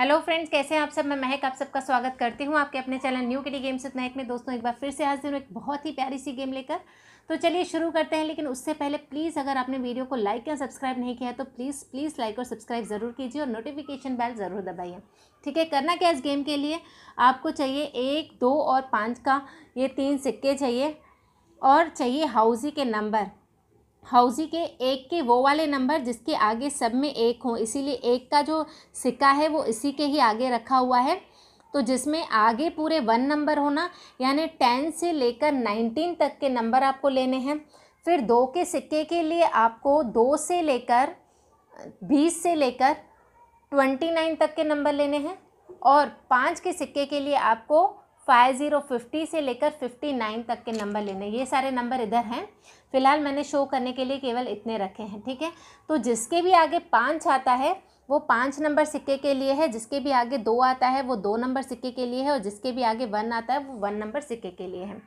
hello friends कैसे हैं आप सब मैं महक आप सबका स्वागत करती हूं आपके अपने channel new kiddy games with Mehak में दोस्तों एक बार फिर से हाजिर हूं एक बहुत ही प्यारी सी गेम लेकर तो चलिए शुरू करते हैं लेकिन उससे पहले प्लीज़ अगर आपने वीडियो को लाइक या सब्सक्राइब नहीं किया तो प्लीज़ प्लीज़ लाइक और सब्सक्राइब ज़रूर कीजिए और नोटिफिकेशन बैल ज़रूर दबाइए ठीक है करना क्या इस गेम के लिए आपको चाहिए एक दो और पाँच का ये तीन सिक्के चाहिए और चाहिए हाउजी के नंबर हाउजी के एक के वो वाले नंबर जिसके आगे सब में एक हो इसीलिए एक का जो सिक्का है वो इसी के ही आगे रखा हुआ है तो जिसमें आगे पूरे वन नंबर होना यानी टेन से लेकर नाइनटीन तक के नंबर आपको लेने हैं फिर दो के सिक्के के लिए आपको दो से लेकर बीस से लेकर ट्वेंटी नाइन तक के नंबर लेने हैं और पाँच के सिक्के के लिए आपको फाइव ज़ीरो फिफ्टी से लेकर फिफ्टी नाइन तक के नंबर लेने ये सारे नंबर इधर हैं फिलहाल मैंने शो करने के लिए केवल इतने रखे हैं ठीक है तो जिसके भी आगे पाँच आता है वो पाँच नंबर सिक्के के लिए है जिसके भी आगे दो आता है वो दो नंबर सिक्के के लिए है और जिसके भी आगे वन आता है वो वन नंबर सिक्के के लिए है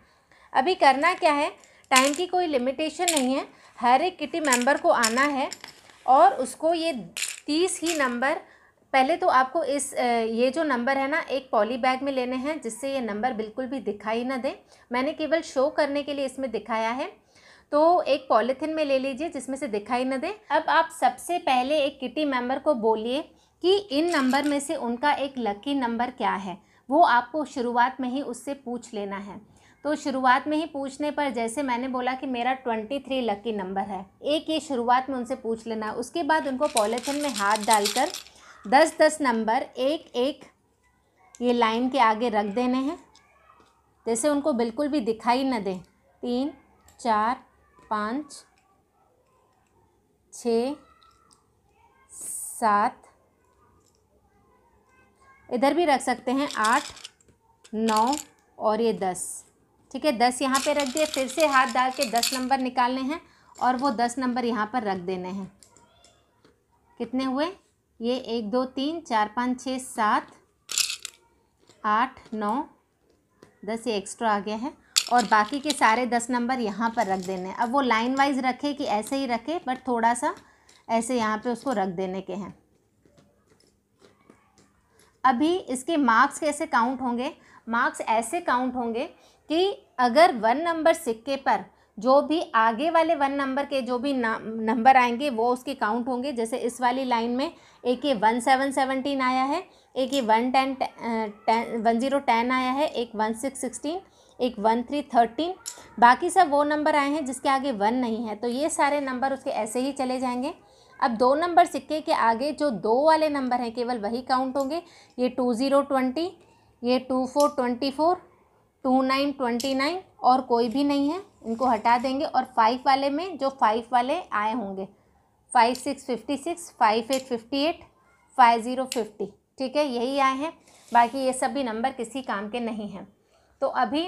अभी करना क्या है टाइम की कोई लिमिटेशन नहीं है हर एक किटी मेंबर को आना है और उसको ये तीस ही नंबर पहले तो आपको इस ये जो नंबर है ना एक पॉली बैग में लेने हैं जिससे ये नंबर बिल्कुल भी दिखाई ना दे मैंने केवल शो करने के लिए इसमें दिखाया है तो एक पॉलीथिन में ले लीजिए जिसमें से दिखाई न दे अब आप सबसे पहले एक किटी मेंबर को बोलिए कि इन नंबर में से उनका एक लकी नंबर क्या है वो आपको शुरुआत में ही उससे पूछ लेना है तो शुरुआत में ही पूछने पर जैसे मैंने बोला कि मेरा ट्वेंटी थ्री लकी नंबर है एक ये शुरुआत में उनसे पूछ लेना उसके बाद उनको पॉलीथिन में हाथ डालकर दस दस नंबर एक एक ये लाइन के आगे रख देने हैं जैसे उनको बिल्कुल भी दिखाई न दें तीन चार पाँच छ सात इधर भी रख सकते हैं आठ नौ और ये दस ठीक है दस यहाँ पे रख दिए फिर से हाथ डाल के दस नंबर निकालने हैं और वो दस नंबर यहाँ पर रख देने हैं कितने हुए ये एक दो तीन चार पाँच छः सात आठ नौ दस ये एक्स्ट्रा आ गया है और बाकी के सारे दस नंबर यहाँ पर रख देने हैं अब वो लाइन वाइज रखे कि ऐसे ही रखे बट थोड़ा सा ऐसे यहाँ पे उसको रख देने के हैं अभी इसके मार्क्स कैसे काउंट होंगे मार्क्स ऐसे काउंट होंगे कि अगर वन नंबर सिक्के पर जो भी आगे वाले वन नंबर के जो भी नंबर आएंगे वो उसके काउंट होंगे जैसे इस वाली लाइन में एक ये वन सेवन सेवनटीन आया है एक के one ten ten one zero ten आया है एक वन सिक्स सिक्सटीन एक वन थ्री थर्टीन बाकी सब वो नंबर आए हैं जिसके आगे वन नहीं है तो ये सारे नंबर उसके ऐसे ही चले जाएंगे अब दो नंबर सिक्के के आगे जो दो वाले नंबर हैं केवल वही काउंट होंगे ये टू ज़ीरो ट्वेंटी ये two four twenty four two nine twenty nine और कोई भी नहीं है इनको हटा देंगे और फाइव वाले में जो फाइव वाले आए होंगे five six fifty six five eight fifty eight five zero fifty ठीक है यही आए हैं बाकी ये सभी नंबर किसी काम के नहीं हैं तो अभी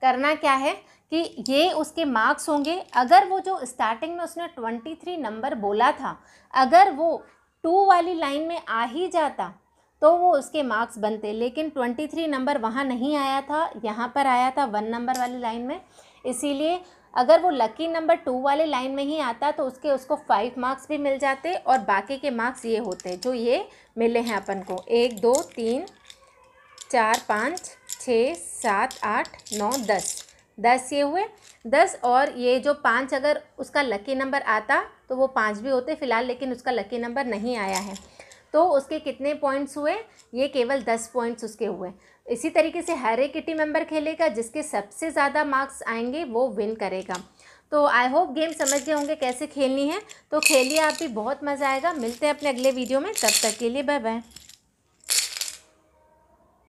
करना क्या है कि ये उसके मार्क्स होंगे अगर वो जो स्टार्टिंग में उसने ट्वेंटी थ्री नंबर बोला था अगर वो टू वाली लाइन में आ ही जाता तो वो उसके मार्क्स बनते लेकिन ट्वेंटी थ्री नंबर वहाँ नहीं आया था यहाँ पर आया था वन नंबर वाली लाइन में इसीलिए अगर वो लकी नंबर टू वाले लाइन में ही आता तो उसके उसको फाइव मार्क्स भी मिल जाते और बाकी के मार्क्स ये होते जो ये मिले हैं अपन को एक दो तीन चार पाँच छः सात आठ नौ दस दस ये हुए दस और ये जो पाँच अगर उसका लकी नंबर आता तो वो पाँच भी होते फ़िलहाल लेकिन उसका लकी नंबर नहीं आया है तो उसके कितने पॉइंट्स हुए ये केवल दस पॉइंट्स उसके हुए इसी तरीके से हर एक टीम मेंबर खेलेगा जिसके सबसे ज़्यादा मार्क्स आएंगे वो विन करेगा तो आई होप गेम समझ गए होंगे कैसे खेलनी है तो खेलिए आप भी बहुत मज़ा आएगा मिलते हैं अपने अगले वीडियो में तब तक के लिए बाय बाय